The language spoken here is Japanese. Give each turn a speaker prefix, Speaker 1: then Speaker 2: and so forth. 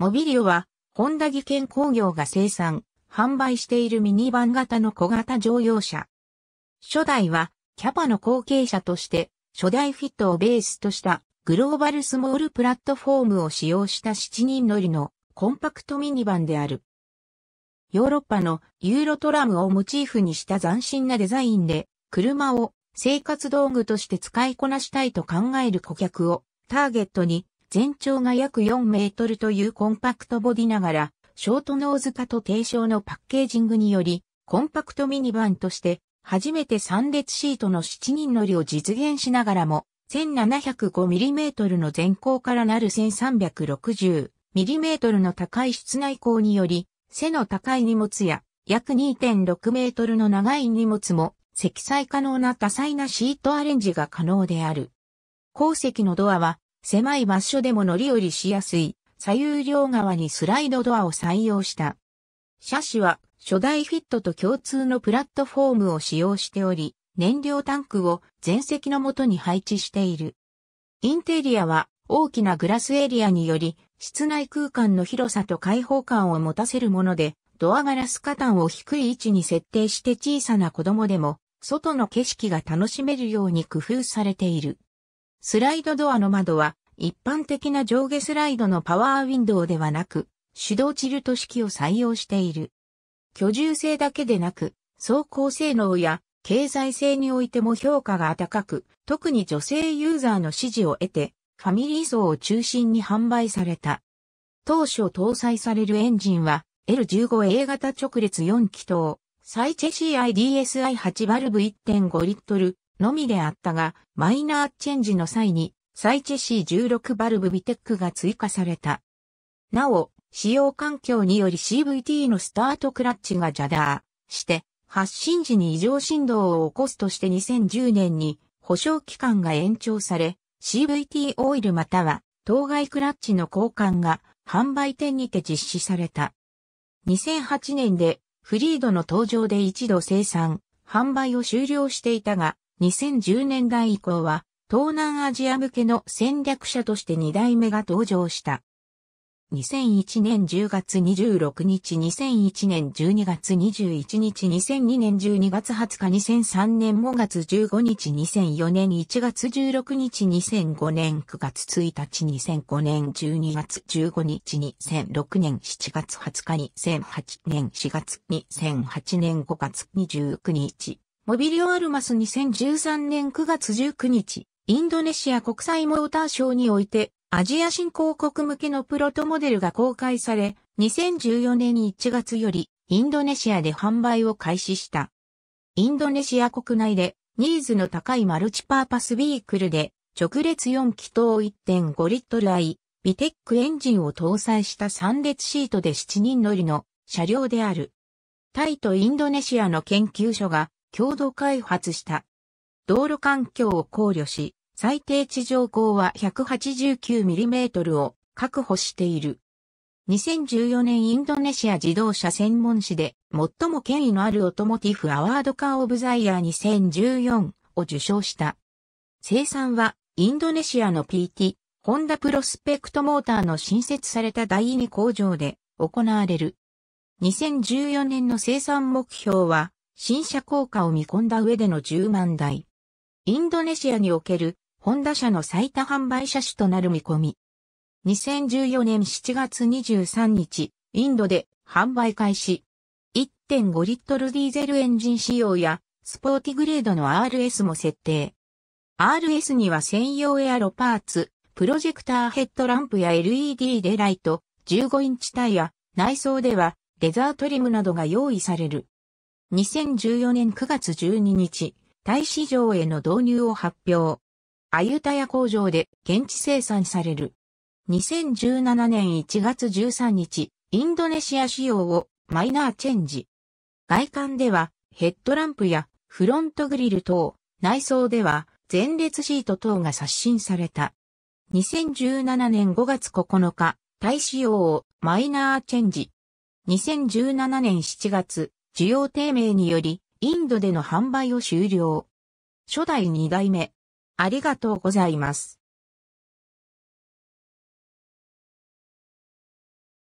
Speaker 1: モビリオは、ホンダ技研工業が生産、販売しているミニバン型の小型乗用車。初代は、キャパの後継者として、初代フィットをベースとしたグローバルスモールプラットフォームを使用した7人乗りのコンパクトミニバンである。ヨーロッパのユーロトラムをモチーフにした斬新なデザインで、車を生活道具として使いこなしたいと考える顧客をターゲットに全長が約4メートルというコンパクトボディながら、ショートノーズ化と低床のパッケージングにより、コンパクトミニバンとして、初めて3列シートの7人乗りを実現しながらも、1705mm の前高からなる 1360mm の高い室内高により、背の高い荷物や約2.6メートルの長い荷物も積載可能な多彩なシートアレンジが可能である。後席のドアは狭い場所でも乗り降りしやすい左右両側にスライドドアを採用した。車種は初代フィットと共通のプラットフォームを使用しており、燃料タンクを前席のもとに配置している。インテリアは大きなグラスエリアにより、室内空間の広さと開放感を持たせるもので、ドアガラス加担を低い位置に設定して小さな子供でも、外の景色が楽しめるように工夫されている。スライドドアの窓は一般的な上下スライドのパワーウィンドウではなく、手動チルト式を採用している。居住性だけでなく、走行性能や経済性においても評価が高く、特に女性ユーザーの支持を得て、ファミリー層を中心に販売された。当初搭載されるエンジンは L15A 型直列4気筒、サイチェシー IDSI8 バルブ1.5リットル、のみであったが、マイナーチェンジの際に、サイチェ C16 バルブビテックが追加された。なお、使用環境により CVT のスタートクラッチがジャダーして、発進時に異常振動を起こすとして2010年に保証期間が延長され、CVT オイルまたは当該クラッチの交換が販売店にて実施された。2008年でフリードの登場で一度生産、販売を終了していたが、2010年代以降は、東南アジア向けの戦略者として2代目が登場した。2001年10月26日、2001年12月21日、2002年12月20日、2003年5月15日、2004年1月16日、2005年9月1日、2005年12月15日、2006年7月20日、2008年4月、2008年5月29日。モビリオアルマス2013年9月19日、インドネシア国際モーターショーにおいて、アジア新興国向けのプロトモデルが公開され、2014年1月より、インドネシアで販売を開始した。インドネシア国内で、ニーズの高いマルチパーパスビークルで、直列4気筒1.5リットル i、ビテックエンジンを搭載した3列シートで7人乗りの車両である。タイとインドネシアの研究所が共同開発した。道路環境を考慮し、最低地上高は 189mm を確保している。2014年インドネシア自動車専門誌で最も権威のあるオトモティフアワードカーオブザイヤー2014を受賞した。生産はインドネシアの PT、ホンダプロスペクトモーターの新設された第2工場で行われる。2014年の生産目標は新車効果を見込んだ上での10万台。インドネシアにおけるホンダ車の最多販売車種となる見込み。2014年7月23日、インドで販売開始。1.5リットルディーゼルエンジン仕様やスポーティグレードの RS も設定。RS には専用エアロパーツ、プロジェクターヘッドランプや LED でライト、15インチタイヤ、内装ではレザートリムなどが用意される。2014年9月12日、タイ市場への導入を発表。アユタヤ工場で現地生産される。2017年1月13日、インドネシア仕様をマイナーチェンジ。外観ではヘッドランプやフロントグリル等、内装では前列シート等が刷新された。2017年5月9日、タイ仕様をマイナーチェンジ。2017年7月、需要低迷により、インドでの販売を終了。初代2代目。ありがとうございます。